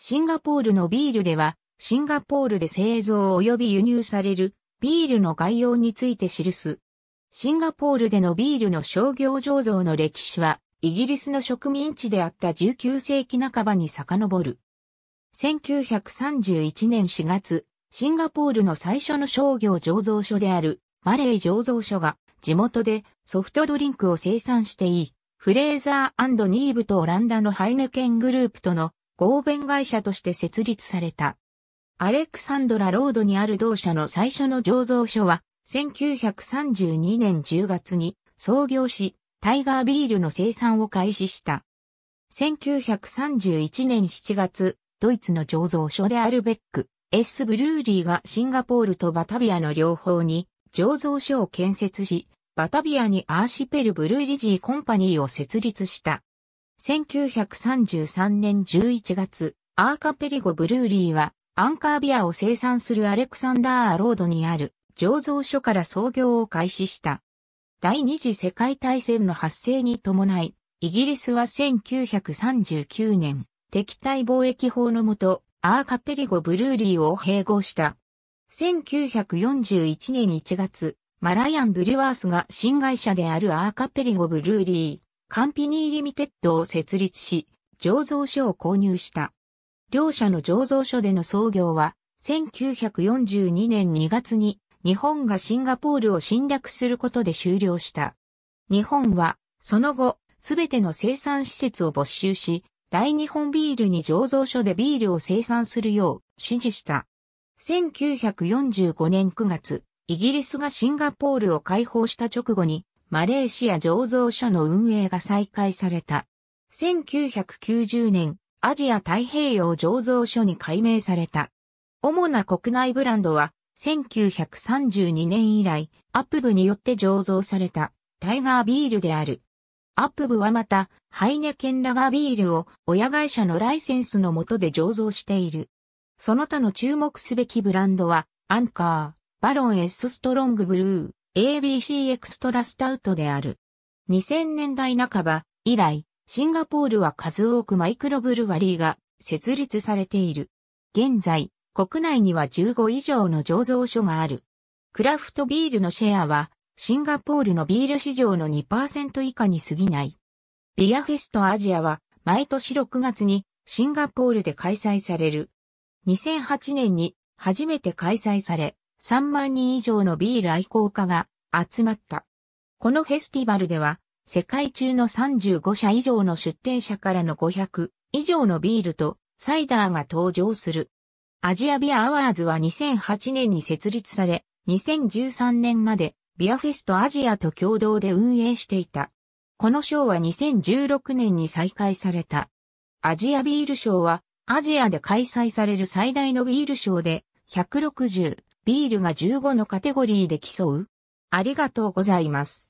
シンガポールのビールでは、シンガポールで製造及び輸入されるビールの概要について記す。シンガポールでのビールの商業醸造の歴史は、イギリスの植民地であった19世紀半ばに遡る。1931年4月、シンガポールの最初の商業醸造所であるマレー醸造所が地元でソフトドリンクを生産していいフレーザーニーブとオランダのハイネケングループとの合弁会社として設立された。アレクサンドラロードにある同社の最初の醸造所は、1932年10月に創業し、タイガービールの生産を開始した。1931年7月、ドイツの醸造所であるベック、エスブルーリーがシンガポールとバタビアの両方に醸造所を建設し、バタビアにアーシペルブルーリジーコンパニーを設立した。1933年11月、アーカペリゴブルーリーは、アンカービアを生産するアレクサンダー・アロードにある醸造所から創業を開始した。第二次世界大戦の発生に伴い、イギリスは1939年、敵対貿易法のもと、アーカペリゴブルーリーを併合した。1941年1月、マライアン・ブリュワースが新会社であるアーカペリゴブルーリー。カンピニーリミテッドを設立し、醸造所を購入した。両社の醸造所での創業は、1942年2月に日本がシンガポールを侵略することで終了した。日本は、その後、すべての生産施設を没収し、大日本ビールに醸造所でビールを生産するよう指示した。1945年9月、イギリスがシンガポールを解放した直後に、マレーシア醸造所の運営が再開された。1990年、アジア太平洋醸造所に改名された。主な国内ブランドは、1932年以来、アップブによって醸造された、タイガービールである。アップブはまた、ハイネケンラガービールを親会社のライセンスの下で醸造している。その他の注目すべきブランドは、アンカー、バロンエッソストロングブルー、ABC エクストラスタウトである。2000年代半ば以来、シンガポールは数多くマイクロブルワリーが設立されている。現在、国内には15以上の醸造所がある。クラフトビールのシェアは、シンガポールのビール市場の2%以下に過ぎない。ビアフェストアジアは、毎年6月にシンガポールで開催される。2008年に初めて開催され、3万人以上のビール愛好家が集まった。このフェスティバルでは、世界中の35社以上の出展者からの500以上のビールとサイダーが登場する。アジアビアアワーズは2008年に設立され、2013年までビアフェストアジアと共同で運営していた。この賞は2016年に再開された。アジアビール賞はアジアで開催される最大のビール賞で160ビールが15のカテゴリーで競う。ありがとうございます。